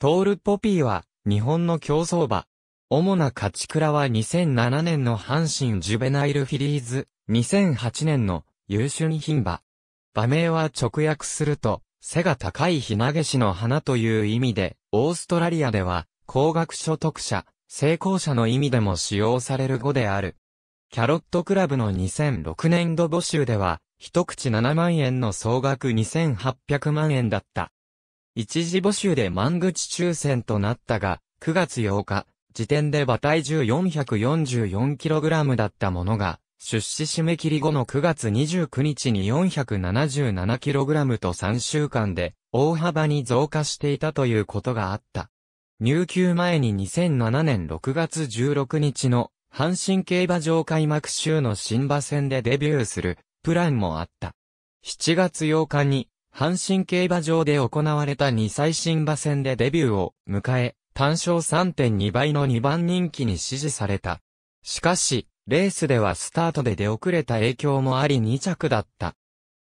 トールポピーは、日本の競争馬。主な勝ち倉は2007年の阪神ジュベナイルフィリーズ、2008年の優秀に品馬。馬名は直訳すると、背が高いひなげしの花という意味で、オーストラリアでは、高額所得者、成功者の意味でも使用される語である。キャロットクラブの2006年度募集では、一口7万円の総額2800万円だった。一時募集で満口抽選となったが、9月8日、時点で馬体重 444kg だったものが、出資締め切り後の9月29日に 477kg と3週間で大幅に増加していたということがあった。入球前に2007年6月16日の阪神競馬場開幕週の新馬戦でデビューするプランもあった。7月8日に阪神競馬場で行われた2歳新馬戦でデビューを迎え、単勝3.2倍の2番人気に支持された。しかし、レースではスタートで出遅れた影響もあり2着だった。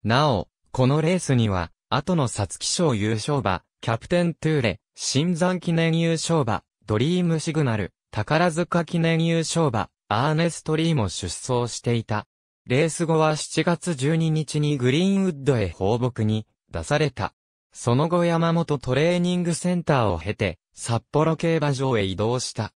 なお、このレースには、後の皐月賞優勝馬、キャプテントゥーレ、新山記念優勝馬、ドリームシグナル、宝塚記念優勝馬、アーネストリーも出走していた。レース後は7月12日にグリーンウッドへ放牧に出された。その後山本トレーニングセンターを経て、札幌競馬場へ移動した。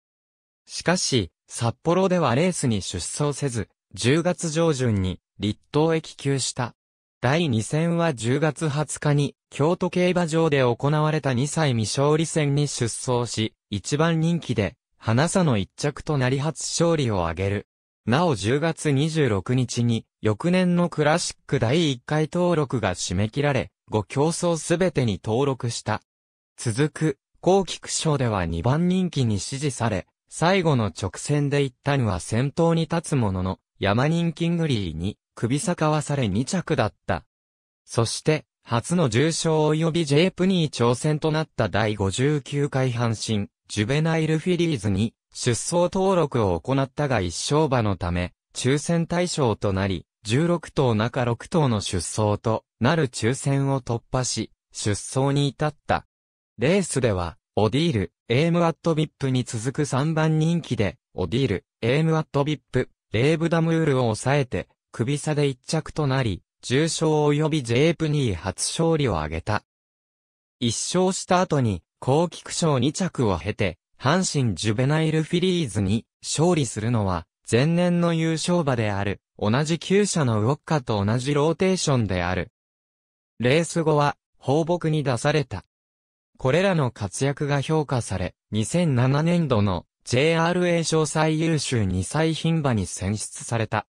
しかし、札幌ではレースに出走せず、10月上旬に立東へ帰した。第2戦は10月20日に京都競馬場で行われた2歳未勝利戦に出走し、一番人気で、花佐の一着となり初勝利を挙げる。なお10月26日に、翌年のクラシック第1回登録が締め切られ、5競争すべてに登録した。続く、後期区賞では2番人気に支持され、最後の直線で一旦は先頭に立つものの、山人キングリーに首逆はされ2着だった。そして、初の重賞及び J プニー挑戦となった第59回阪神、ジュベナイルフィリーズに出走登録を行ったが一勝馬のため、抽選対象となり、16頭中6頭の出走となる抽選を突破し、出走に至った。レースでは、オディール、エームアットビップに続く3番人気で、オディール、エームアットビップ、レーブダムールを抑えて、首差で1着となり、重賞及びジェープニー初勝利を挙げた。一勝した後に、高菊賞2着を経て、阪神ジュベナイルフィリーズに勝利するのは、前年の優勝馬である、同じ旧車のウォッカと同じローテーションである。レース後は放牧に出された。これらの活躍が評価され、2007年度の JRA 賞最優秀2歳牝馬に選出された。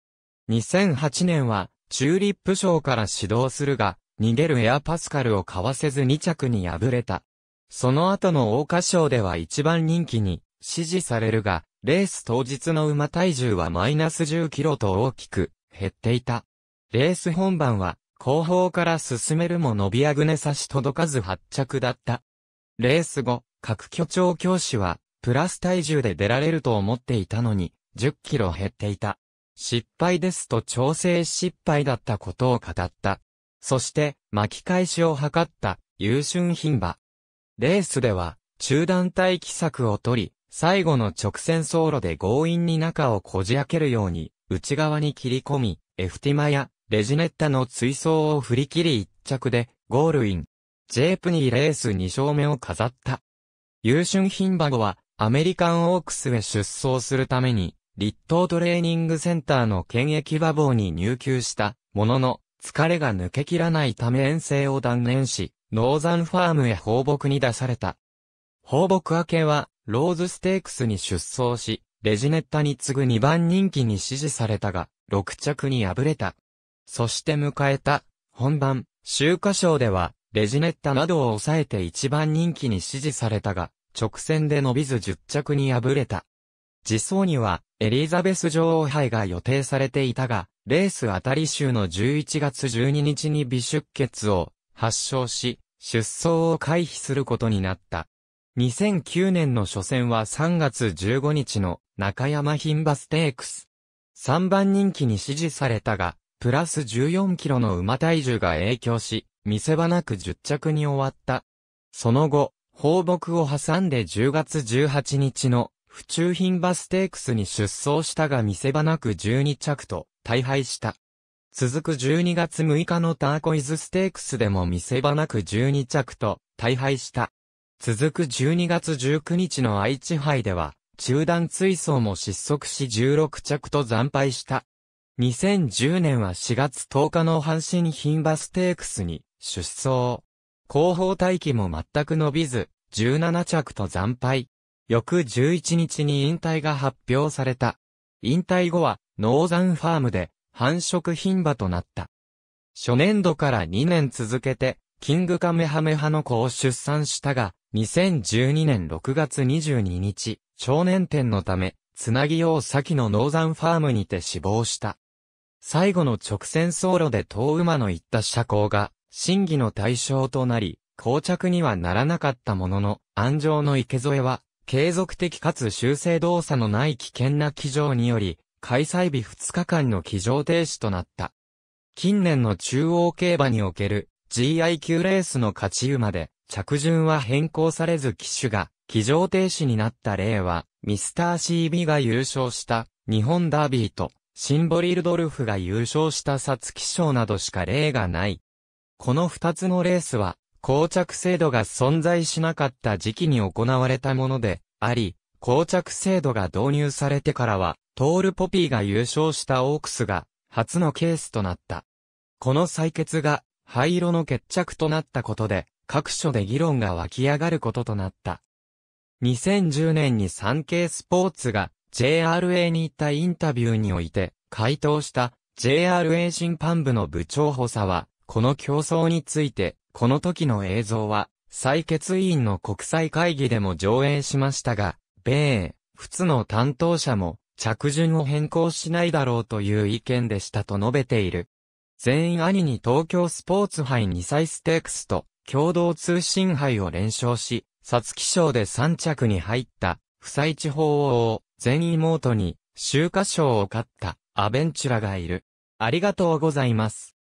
2008年はチューリップ賞から指導するが、逃げるエアパスカルをかわせず2着に敗れた。その後の大花賞では一番人気に支持されるが、レース当日の馬体重はマイナス10キロと大きく減っていた。レース本番は後方から進めるも伸びあぐね差し届かず発着だった。レース後、各巨長教師は、プラス体重で出られると思っていたのに、10キロ減っていた。失敗ですと調整失敗だったことを語った。そして、巻き返しを図った、優春品馬。レースでは、中団体規策を取り、最後の直線走路で強引に中をこじ開けるように、内側に切り込み、エフティマやレジネッタの追走を振り切り一着で、ゴールイン。ジェープにレース2勝目を飾った。優春品馬後は、アメリカンオークスへ出走するために、立東トレーニングセンターの検疫馬房に入球した、ものの、疲れが抜けきらないため遠征を断念し、ノーザンファームへ放牧に出された。放牧明けは、ローズステークスに出走し、レジネッタに次ぐ2番人気に支持されたが、6着に敗れた。そして迎えた、本番、秋華賞では、レジネッタなどを抑えて一番人気に支持されたが、直線で伸びず10着に敗れた。自走には、エリザベス女王杯が予定されていたが、レース当たり週の11月12日に微出血を発症し、出走を回避することになった。2009年の初戦は3月15日の中山牝馬ステークス。3番人気に支持されたが、プラス14キロの馬体重が影響し、見せ場なく10着に終わった。その後、放牧を挟んで10月18日の府中品馬ステークスに出走したが見せ場なく12着と大敗した。続く12月6日のターコイズステークスでも見せ場なく12着と大敗した。続く12月19日の愛知杯では中断追走も失速し16着と惨敗した。2010年は4月10日の阪神品馬ステークスに出走。後方待機も全く伸びず、17着と惨敗。翌11日に引退が発表された。引退後は、ノーザンファームで、繁殖品馬となった。初年度から2年続けて、キングカメハメハの子を出産したが、2012年6月22日、少年展のため、つなぎを先のノーザンファームにて死亡した。最後の直線走路で遠馬の行った車高が、審議の対象となり、膠着にはならなかったものの、安城の池添は、継続的かつ修正動作のない危険な騎乗により、開催日2日間の騎乗停止となった。近年の中央競馬における GI q レースの勝ち馬で着順は変更されず騎手が騎乗停止になった例はミスター CB が優勝した日本ダービーとシンボリルドルフが優勝したサツキ賞などしか例がない。この二つのレースは、膠着制度が存在しなかった時期に行われたもので、あり、膠着制度が導入されてからは、トールポピーが優勝したオークスが、初のケースとなった。この採決が、灰色の決着となったことで、各所で議論が湧き上がることとなった。2010年に産経スポーツが、JRA に行ったインタビューにおいて、回答した JRA 審判部の部長補佐は、この競争について、この時の映像は、採決委員の国際会議でも上映しましたが、米英、仏の担当者も、着順を変更しないだろうという意見でしたと述べている。全員兄に東京スポーツ杯2歳ステークスと共同通信杯を連勝し、皐月賞で3着に入った、不採地方王。全妹に、秋華賞を勝った、アベンチュラがいる。ありがとうございます。